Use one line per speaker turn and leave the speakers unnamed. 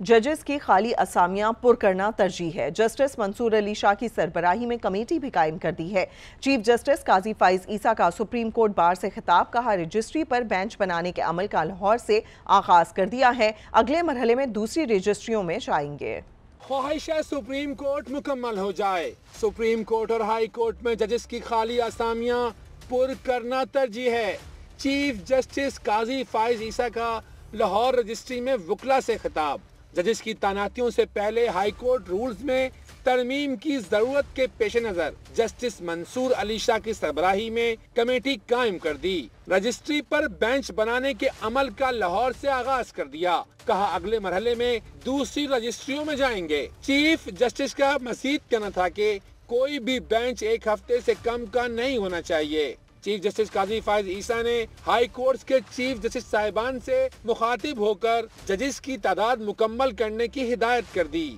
जजेस की खाली असामियां पुर करना तरजीह है जस्टिस मंसूर अली शाह की सरबराही में कमेटी भी कायम कर दी है चीफ जस्टिस काजी फाइज ईसा का सुप्रीम कोर्ट बार से खिताब कहा रजिस्ट्री पर बेंच बनाने के अमल का लाहौर से आगाज कर दिया है अगले मरहले में दूसरी रजिस्ट्रियों में जाएंगे
ख्वाहिश है सुप्रीम कोर्ट मुकम्मल हो जाए सुप्रीम कोर्ट और हाई कोर्ट में जजेस की खाली असामियां पुर करना तरजीह है चीफ जस्टिस काजी फाइज ईसा का लाहौर रजिस्ट्री में वकला से खिताब जजेस की तैनातियों से पहले हाईकोर्ट रूल्स में तरमीम की जरूरत के पेश नज़र जस्टिस मंसूर अली शाह की सरबराही में कमेटी कायम कर दी रजिस्ट्री पर बेंच बनाने के अमल का लाहौर से आगाज कर दिया कहा अगले मरहले में दूसरी रजिस्ट्रियों में जाएंगे चीफ जस्टिस का मसीद कहना था कि कोई भी बेंच एक हफ्ते से कम का नहीं होना चाहिए चीफ जस्टिस काजी फायज ईसा ने हाई कोर्ट के चीफ जस्टिस साहिबान से मुखातिब होकर जजिस की तादाद मुकम्मल करने की हिदायत कर दी